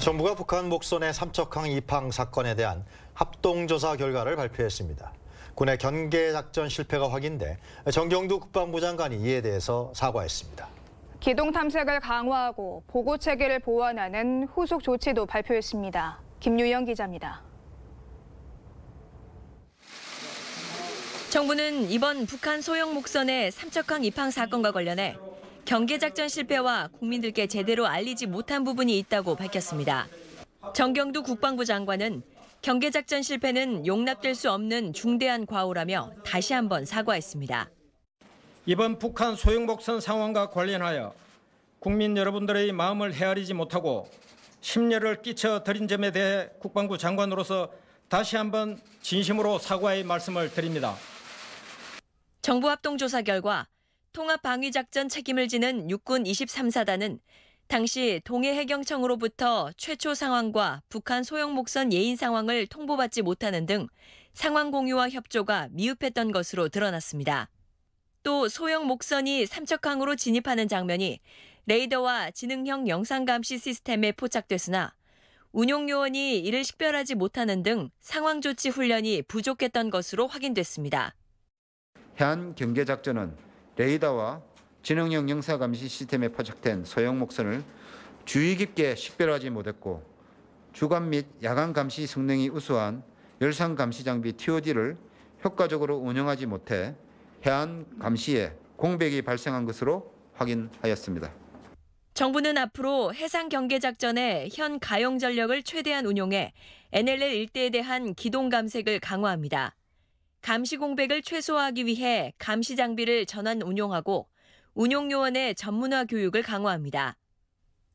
정부가 북한 목선의 삼척항 입항 사건에 대한 합동조사 결과를 발표했습니다. 군의 경계작전 실패가 확인돼 정경두 국방부 장관이 이에 대해서 사과했습니다. 기동 탐색을 강화하고 보고 체계를 보완하는 후속 조치도 발표했습니다. 김유영 기자입니다. 정부는 이번 북한 소형 목선의 삼척항 입항 사건과 관련해 경계작전 실패와 국민들께 제대로 알리지 못한 부분이 있다고 밝혔습니다. 정경두 국방부 장관은 경계작전 실패는 용납될 수 없는 중대한 과오라며 다시 한번 사과했습니다. 이번 북한 소형복선 상황과 관련하여 국민 여러분들의 마음을 헤아리지 못하고 심려를 끼쳐드린 점에 대해 국방부 장관으로서 다시 한번 진심으로 사과의 말씀을 드립니다. 정부 합동조사 결과 통합방위작전 책임을 지는 육군 23사단은 당시 동해 해경청으로부터 최초 상황과 북한 소형 목선 예인 상황을 통보받지 못하는 등 상황 공유와 협조가 미흡했던 것으로 드러났습니다. 또 소형 목선이 삼척항으로 진입하는 장면이 레이더와 지능형 영상 감시 시스템에 포착됐으나 운용 요원이 이를 식별하지 못하는 등 상황 조치 훈련이 부족했던 것으로 확인됐습니다. 해안 경계 작전은 레이더와 지능형 영사 감시 시스템에 포착된 소형 목선을 주의 깊게 식별하지 못했고 주간 및 야간 감시 성능이 우수한 열상 감시 장비 TOD를 효과적으로 운영하지 못해 해안 감시에 공백이 발생한 것으로 확인하였습니다. 정부는 앞으로 해상 경계 작전에 현 가용 전력을 최대한 운용해 NLL 일대에 대한 기동 감색을 강화합니다. 감시 공백을 최소화하기 위해 감시 장비를 전환 운용하고 운용 요원의 전문화 교육을 강화합니다.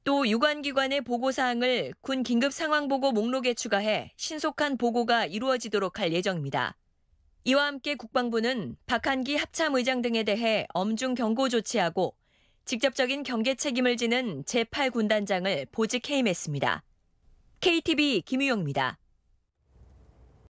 또 유관 기관의 보고 사항을 군 긴급 상황 보고 목록에 추가해 신속한 보고가 이루어지도록 할 예정입니다. 이와 함께 국방부는 박한기 합참 의장 등에 대해 엄중 경고 조치하고 직접적인 경계 책임을 지는 제8군단장을 보직 해임했습니다. KTV 김유영입니다.